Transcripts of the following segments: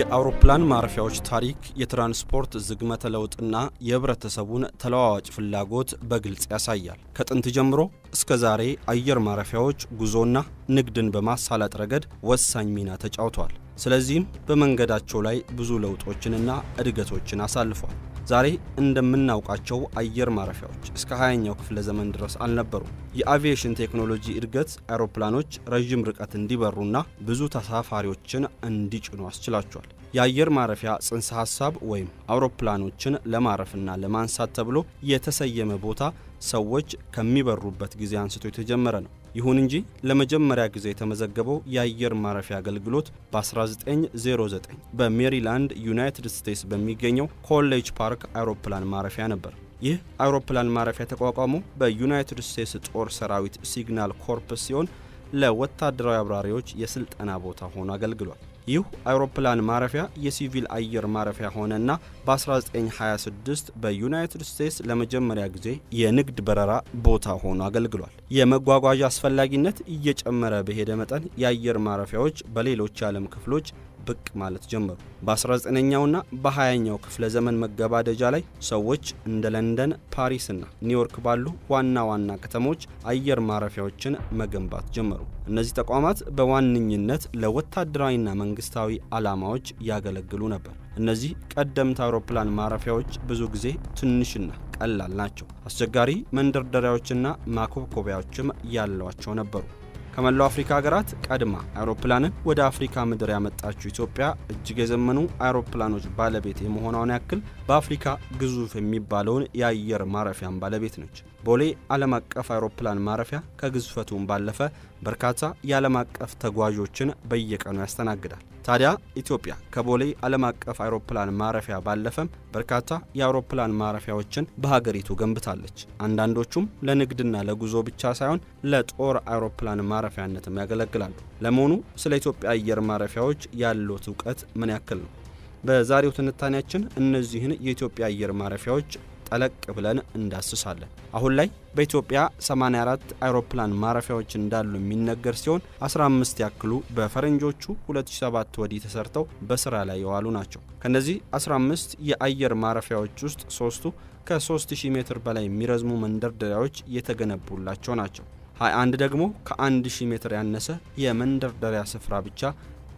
የአውሮፕላን ማረፊያዎች ታሪክ የትራንስፖርት ዝግመተ ለውጥና የህብረተሰቡን ተለዋዋጭ ፍላጎት በግልጽ ያሳያል። ከጥንት ጀምሮ እስከ ዛሬ አየር ማረፊያዎች ጉዞና ንግድን በማሳለጥ ረገድ ወሳኝ ሚና ተጫውተዋል። ስለዚህም በመንገዳቸው ላይ ብዙ ለውጦችንና እድገቶችን አሳልፏል። ዛሬ እንደምናውቃቸው አየር ማረፊያዎች እስከ 20ኛው ክፍለ ዘመን ድረስ አልነበሩም። የአቪዬሽን ቴክኖሎጂ እድገት አውሮፕላኖች ረዥም ርቀት እንዲበሩና ብዙ ተሳፋሪዎችን እንዲጭኑ አስችላቸዋል። የአየር ማረፊያ ጽንሰ ሀሳብ ወይም አውሮፕላኖችን ለማረፍና ለማንሳት ተብሎ የተሰየመ ቦታ ሰዎች ከሚበሩበት ጊዜ አንስቶ የተጀመረ ነው። ይሁን እንጂ ለመጀመሪያ ጊዜ የተመዘገበው የአየር ማረፊያ አገልግሎት በ1909 በሜሪላንድ ዩናይትድ ስቴትስ በሚገኘው ኮሌጅ ፓርክ አውሮፕላን ማረፊያ ነበር። ይህ አውሮፕላን ማረፊያ ተቋቋሙ በዩናይትድ ስቴትስ ጦር ሰራዊት ሲግናል ኮርፕስ ሲሆን ለወታደራዊ አብራሪዎች የስልጠና ቦታ ሆኖ አገልግሏል። ይህ አውሮፕላን ማረፊያ የሲቪል አየር ማረፊያ ሆነና በ1926 በዩናይትድ ስቴትስ ለመጀመሪያ ጊዜ የንግድ በረራ ቦታ ሆኖ አገልግሏል። የመጓጓዣ አስፈላጊነት እየጨመረ በሄደ መጠን የአየር ማረፊያዎች በሌሎች የዓለም ክፍሎች ብቅ ማለት ጀመሩ። በ19ኛውና በ20ኛው ክፍለ ዘመን መገባደጃ ላይ ሰዎች እንደ ለንደን፣ ፓሪስና ኒውዮርክ ባሉ ዋና ዋና ከተሞች አየር ማረፊያዎችን መገንባት ጀመሩ። እነዚህ ተቋማት በዋነኝነት ለወታደራዊና መንግስታዊ ዓላማዎች ያገለግሉ ነበር። እነዚህ ቀደምት አውሮፕላን ማረፊያዎች ብዙ ጊዜ ትንሽና ቀላል ናቸው። አስቸጋሪ መንደርደሪያዎችና ማኮብኮቢያዎችም ያሏቸው ነበሩ። ከመላው አፍሪካ ሀገራት ቀድማ አውሮፕላንን ወደ አፍሪካ ምድር ያመጣችው ኢትዮጵያ እጅግ የዘመኑ አውሮፕላኖች ባለቤት የመሆኗን ያክል በአፍሪካ ግዙፍ የሚባለውን የአየር ማረፊያን ባለቤት ነች። ቦሌ ዓለም አቀፍ አውሮፕላን ማረፊያ ከግዝፈቱም ባለፈ በርካታ የዓለም አቀፍ ተጓዦችን በየቀኑ ያስተናግዳል። ታዲያ ኢትዮጵያ ከቦሌ ዓለም አቀፍ አውሮፕላን ማረፊያ ባለፈም በርካታ የአውሮፕላን ማረፊያዎችን በሀገሪቱ ገንብታለች። አንዳንዶቹም ለንግድና ለጉዞ ብቻ ሳይሆን ለጦር አውሮፕላን ማረፊያነትም ያገለግላሉ። ለመሆኑ ስለ ኢትዮጵያ አየር ማረፊያዎች ያሉት እውቀት ምን ያክል ነው? በዛሬው ትንታኔያችን እነዚህን የኢትዮጵያ አየር ማረፊያዎች ጠለቅ ብለን እንዳስሳለን። አሁን ላይ በኢትዮጵያ 84 አውሮፕላን ማረፊያዎች እንዳሉ የሚነገር ሲሆን 15 ያክሉ በፈረንጆቹ 2007 ወዲህ ተሰርተው በስራ ላይ የዋሉ ናቸው። ከእነዚህ 15 የአየር ማረፊያዎች ውስጥ ሶስቱ ከ3000 ሜትር በላይ የሚረዝሙ መንደርደሪያዎች የተገነቡላቸው ናቸው። 21 ደግሞ ከ1000 ሜትር ያነሰ የመንደርደሪያ ስፍራ ብቻ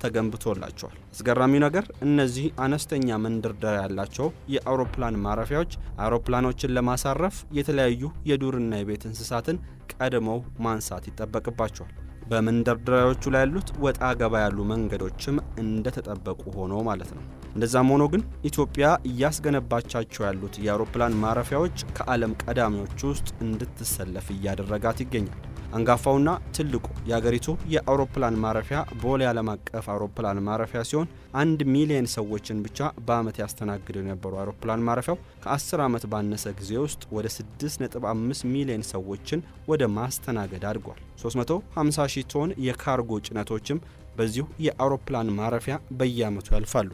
ተገንብቶላቸዋል። አስገራሚው ነገር እነዚህ አነስተኛ መንደርደሪያ ያላቸው የአውሮፕላን ማረፊያዎች አውሮፕላኖችን ለማሳረፍ የተለያዩ የዱርና የቤት እንስሳትን ቀድመው ማንሳት ይጠበቅባቸዋል። በመንደርደሪያዎቹ ላይ ያሉት ወጣ ገባ ያሉ መንገዶችም እንደተጠበቁ ሆኖ ማለት ነው። እንደዛም ሆኖ ግን ኢትዮጵያ እያስገነባቻቸው ያሉት የአውሮፕላን ማረፊያዎች ከዓለም ቀዳሚዎች ውስጥ እንድትሰለፍ እያደረጋት ይገኛል። አንጋፋውና ትልቁ የአገሪቱ የአውሮፕላን ማረፊያ ቦሌ ዓለም አቀፍ አውሮፕላን ማረፊያ ሲሆን አንድ ሚሊየን ሰዎችን ብቻ በዓመት ያስተናግድ የነበሩ አውሮፕላን ማረፊያው ከ10 ዓመት ባነሰ ጊዜ ውስጥ ወደ 6.5 ሚሊየን ሰዎችን ወደ ማስተናገድ አድጓል። 350 ሺህ ቶን የካርጎ ጭነቶችም በዚሁ የአውሮፕላን ማረፊያ በየዓመቱ ያልፋሉ።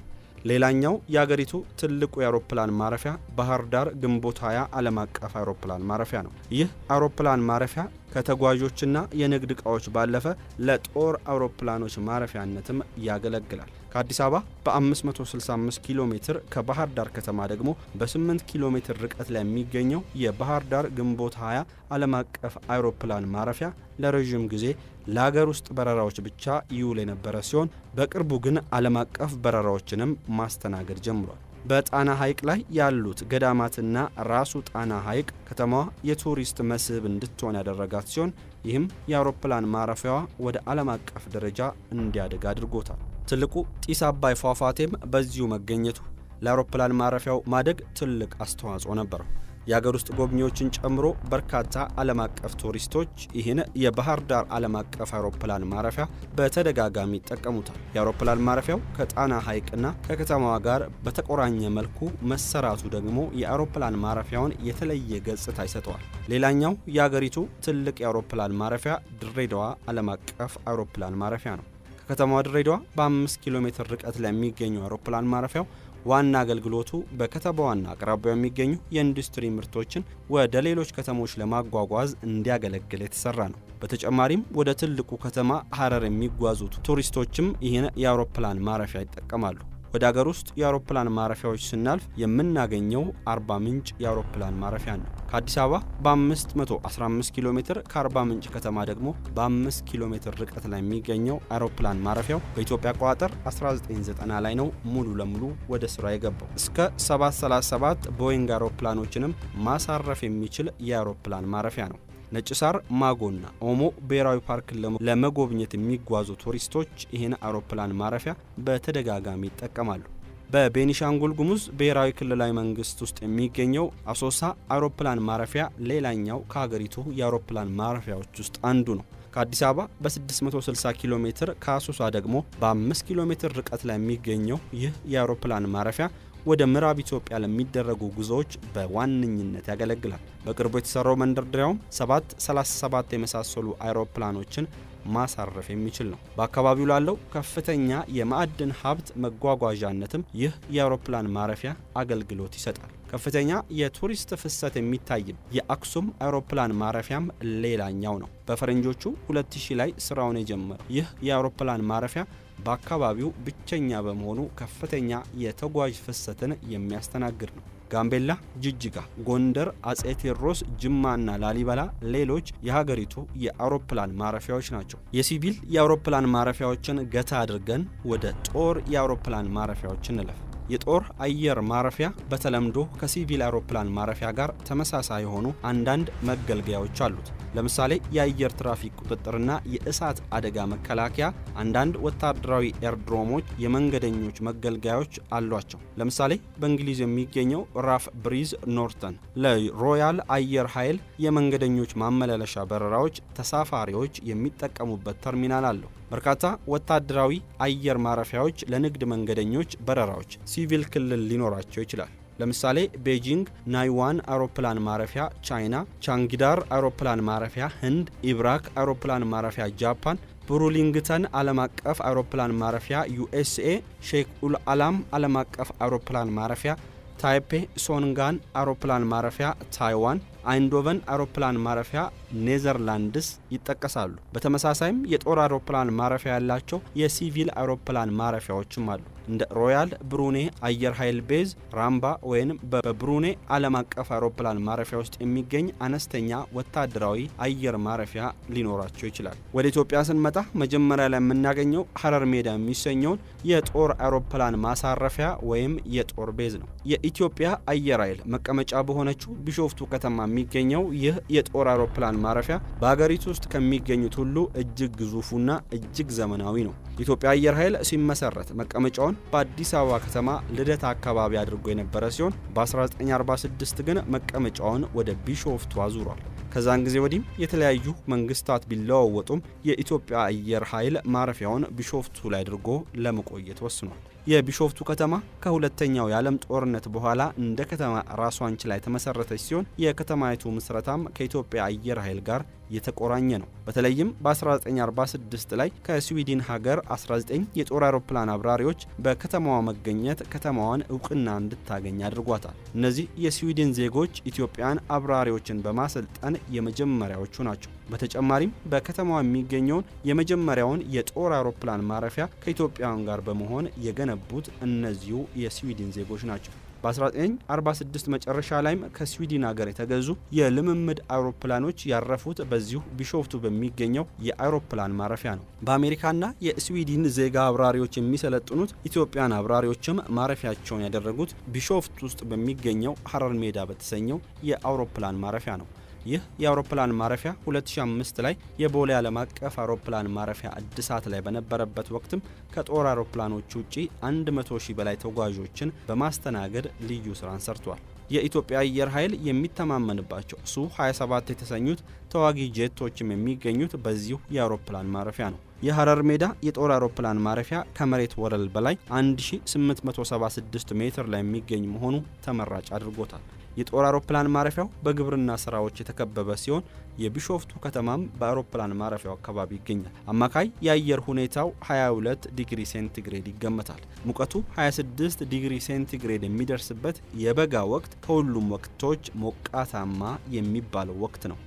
ሌላኛው የአገሪቱ ትልቁ የአውሮፕላን ማረፊያ ባህር ዳር ግንቦት 20 ዓለም አቀፍ አውሮፕላን ማረፊያ ነው። ይህ አውሮፕላን ማረፊያ ከተጓዦችና የንግድ ዕቃዎች ባለፈ ለጦር አውሮፕላኖች ማረፊያነትም ያገለግላል። ከአዲስ አበባ በ565 ኪሎ ሜትር ከባህር ዳር ከተማ ደግሞ በ8 ኪሎ ሜትር ርቀት ላይ የሚገኘው የባህር ዳር ግንቦት 20 ዓለም አቀፍ አውሮፕላን ማረፊያ ለረዥም ጊዜ ለሀገር ውስጥ በረራዎች ብቻ ይውል የነበረ ሲሆን በቅርቡ ግን ዓለም አቀፍ በረራዎችንም ማስተናገድ ጀምሯል። በጣና ሐይቅ ላይ ያሉት ገዳማትና ራሱ ጣና ሐይቅ ከተማዋ የቱሪስት መስህብ እንድትሆን ያደረጋት ሲሆን ይህም የአውሮፕላን ማረፊያዋ ወደ ዓለም አቀፍ ደረጃ እንዲያድግ አድርጎታል። ትልቁ ጢስ አባይ ፏፏቴም በዚሁ መገኘቱ ለአውሮፕላን ማረፊያው ማደግ ትልቅ አስተዋጽኦ ነበረው። የአገር ውስጥ ጎብኚዎችን ጨምሮ በርካታ ዓለም አቀፍ ቱሪስቶች ይህን የባህር ዳር ዓለም አቀፍ አውሮፕላን ማረፊያ በተደጋጋሚ ይጠቀሙታል። የአውሮፕላን ማረፊያው ከጣና ሐይቅና ከከተማዋ ጋር በተቆራኘ መልኩ መሰራቱ ደግሞ የአውሮፕላን ማረፊያውን የተለየ ገጽታ ይሰጠዋል። ሌላኛው የአገሪቱ ትልቅ የአውሮፕላን ማረፊያ ድሬዳዋ ዓለም አቀፍ አውሮፕላን ማረፊያ ነው። ከከተማዋ ድሬዳዋ በ5 ኪሎ ሜትር ርቀት ለሚገኙ አውሮፕላን ማረፊያው ዋና አገልግሎቱ በከተማዋና አቅራቢያው የሚገኙ የኢንዱስትሪ ምርቶችን ወደ ሌሎች ከተሞች ለማጓጓዝ እንዲያገለግል የተሰራ ነው። በተጨማሪም ወደ ትልቁ ከተማ ሀረር የሚጓዙት ቱሪስቶችም ይህን የአውሮፕላን ማረፊያ ይጠቀማሉ። ወደ አገር ውስጥ የአውሮፕላን ማረፊያዎች ስናልፍ የምናገኘው አርባ ምንጭ የአውሮፕላን ማረፊያ ነው። ከአዲስ አበባ በ515 ኪሎ ሜትር ከአርባ ምንጭ ከተማ ደግሞ በ5 ኪሎ ሜትር ርቀት ላይ የሚገኘው አውሮፕላን ማረፊያው በኢትዮጵያ አቆጣጠር 1990 ላይ ነው ሙሉ ለሙሉ ወደ ስራ የገባው። እስከ 737 ቦይንግ አውሮፕላኖችንም ማሳረፍ የሚችል የአውሮፕላን ማረፊያ ነው። ነጭ ሳር፣ ማጎና ኦሞ ብሔራዊ ፓርክ ለመጎብኘት የሚጓዙ ቱሪስቶች ይህን አውሮፕላን ማረፊያ በተደጋጋሚ ይጠቀማሉ። በቤኒሻንጉል ጉሙዝ ብሔራዊ ክልላዊ መንግስት ውስጥ የሚገኘው አሶሳ አውሮፕላን ማረፊያ ሌላኛው ከሀገሪቱ የአውሮፕላን ማረፊያዎች ውስጥ አንዱ ነው። ከአዲስ አበባ በ660 ኪሎ ሜትር ከአሶሳ ደግሞ በ5 ኪሎ ሜትር ርቀት ላይ የሚገኘው ይህ የአውሮፕላን ማረፊያ ወደ ምዕራብ ኢትዮጵያ ለሚደረጉ ጉዞዎች በዋነኝነት ያገለግላል። በቅርቡ የተሰራው መንደርደሪያውም 737 የመሳሰሉ አይሮፕላኖችን ማሳረፍ የሚችል ነው። በአካባቢው ላለው ከፍተኛ የማዕድን ሀብት መጓጓዣነትም ይህ የአውሮፕላን ማረፊያ አገልግሎት ይሰጣል። ከፍተኛ የቱሪስት ፍሰት የሚታይም የአክሱም አውሮፕላን ማረፊያም ሌላኛው ነው። በፈረንጆቹ 2000 ላይ ስራውን የጀመረው ይህ የአውሮፕላን ማረፊያ በአካባቢው ብቸኛ በመሆኑ ከፍተኛ የተጓዥ ፍሰትን የሚያስተናግድ ነው። ጋምቤላ፣ ጅጅጋ፣ ጎንደር፣ አጼ ቴዎድሮስ፣ ጅማና ላሊበላ ሌሎች የሀገሪቱ የአውሮፕላን ማረፊያዎች ናቸው። የሲቪል የአውሮፕላን ማረፊያዎችን ገታ አድርገን ወደ ጦር የአውሮፕላን ማረፊያዎች እንለፍ። የጦር አየር ማረፊያ በተለምዶ ከሲቪል አውሮፕላን ማረፊያ ጋር ተመሳሳይ የሆኑ አንዳንድ መገልገያዎች አሉት። ለምሳሌ የአየር ትራፊክ ቁጥጥርና የእሳት አደጋ መከላከያ፣ አንዳንድ ወታደራዊ ኤርድሮሞች የመንገደኞች መገልገያዎች አሏቸው። ለምሳሌ በእንግሊዝ የሚገኘው ራፍ ብሪዝ ኖርተን ለሮያል አየር ኃይል የመንገደኞች ማመላለሻ በረራዎች ተሳፋሪዎች የሚጠቀሙበት ተርሚናል አለው። በርካታ ወታደራዊ አየር ማረፊያዎች ለንግድ መንገደኞች በረራዎች ሲቪል ክልል ሊኖራቸው ይችላል። ለምሳሌ ቤጂንግ ናይዋን አውሮፕላን ማረፊያ ቻይና፣ ቻንጊዳር አውሮፕላን ማረፊያ ህንድ፣ ኢብራክ አውሮፕላን ማረፊያ ጃፓን፣ ብሩሊንግተን ዓለም አቀፍ አውሮፕላን ማረፊያ ዩኤስኤ፣ ሼክ ኡል አላም ዓለም አቀፍ አውሮፕላን ማረፊያ ታይፔ፣ ሶንጋን አውሮፕላን ማረፊያ ታይዋን አይንዶቨን አውሮፕላን ማረፊያ ኔዘርላንድስ ይጠቀሳሉ። በተመሳሳይም የጦር አውሮፕላን ማረፊያ ያላቸው የሲቪል አውሮፕላን ማረፊያዎችም አሉ። እንደ ሮያል ብሩኔ አየር ኃይል ቤዝ ራምባ ወይም በብሩኔ ዓለም አቀፍ አውሮፕላን ማረፊያ ውስጥ የሚገኝ አነስተኛ ወታደራዊ አየር ማረፊያ ሊኖራቸው ይችላል። ወደ ኢትዮጵያ ስንመጣ መጀመሪያ ላይ የምናገኘው ሀረር ሜዳ የሚሰኘውን የጦር አውሮፕላን ማሳረፊያ ወይም የጦር ቤዝ ነው። የኢትዮጵያ አየር ኃይል መቀመጫ በሆነችው ቢሾፍቱ ከተማ የሚገኘው ይህ የጦር አውሮፕላን ማረፊያ በሀገሪቱ ውስጥ ከሚገኙት ሁሉ እጅግ ግዙፉና እጅግ ዘመናዊ ነው። የኢትዮጵያ አየር ኃይል ሲመሰረት መቀመጫውን በአዲስ አበባ ከተማ ልደት አካባቢ አድርጎ የነበረ ሲሆን በ1946 ግን መቀመጫውን ወደ ቢሾፍቱ አዙሯል። ከዛን ጊዜ ወዲህም የተለያዩ መንግስታት ቢለዋወጡም የኢትዮጵያ አየር ኃይል ማረፊያውን ቢሾፍቱ ላይ አድርጎ ለመቆየት ወስኗል። የቢሾፍቱ ከተማ ከሁለተኛው የዓለም ጦርነት በኋላ እንደ ከተማ ራሷን ችላ የተመሰረተች ሲሆን የከተማይቱ ምስረታም ከኢትዮጵያ አየር ኃይል ጋር የተቆራኘ ነው። በተለይም በ1946 ላይ ከስዊድን ሀገር 19 የጦር አውሮፕላን አብራሪዎች በከተማዋ መገኘት ከተማዋን እውቅና እንድታገኝ አድርጓታል። እነዚህ የስዊድን ዜጎች ኢትዮጵያን አብራሪዎችን በማሰልጠን የመጀመሪያዎቹ ናቸው። በተጨማሪም በከተማዋ የሚገኘውን የመጀመሪያውን የጦር አውሮፕላን ማረፊያ ከኢትዮጵያውያን ጋር በመሆን የገነ የገነቡት እነዚሁ የስዊድን ዜጎች ናቸው። በ1946 መጨረሻ ላይም ከስዊድን ሀገር የተገዙ የልምምድ አውሮፕላኖች ያረፉት በዚሁ ቢሾፍቱ በሚገኘው የአውሮፕላን ማረፊያ ነው። በአሜሪካና የስዊድን ዜጋ አብራሪዎች የሚሰለጥኑት ኢትዮጵያን አብራሪዎችም ማረፊያቸውን ያደረጉት ቢሾፍት ውስጥ በሚገኘው ሀረር ሜዳ በተሰኘው የአውሮፕላን ማረፊያ ነው። ይህ የአውሮፕላን ማረፊያ 2005 ላይ የቦሌ ዓለም አቀፍ አውሮፕላን ማረፊያ እድሳት ላይ በነበረበት ወቅትም ከጦር አውሮፕላኖች ውጪ 100 ሺህ በላይ ተጓዦችን በማስተናገድ ልዩ ስራን ሰርቷል። የኢትዮጵያ አየር ኃይል የሚተማመንባቸው ሱ 27 የተሰኙት ተዋጊ ጄቶችም የሚገኙት በዚሁ የአውሮፕላን ማረፊያ ነው። የሐረር ሜዳ የጦር አውሮፕላን ማረፊያ ከመሬት ወለል በላይ 1876 ሜትር ላይ የሚገኝ መሆኑ ተመራጭ አድርጎታል። የጦር አውሮፕላን ማረፊያው በግብርና ስራዎች የተከበበ ሲሆን የቢሾፍቱ ከተማም በአውሮፕላን ማረፊያው አካባቢ ይገኛል። አማካይ የአየር ሁኔታው 22 ዲግሪ ሴንቲግሬድ ይገመታል። ሙቀቱ 26 ዲግሪ ሴንቲግሬድ የሚደርስበት የበጋ ወቅት ከሁሉም ወቅቶች ሞቃታማ የሚባለው ወቅት ነው።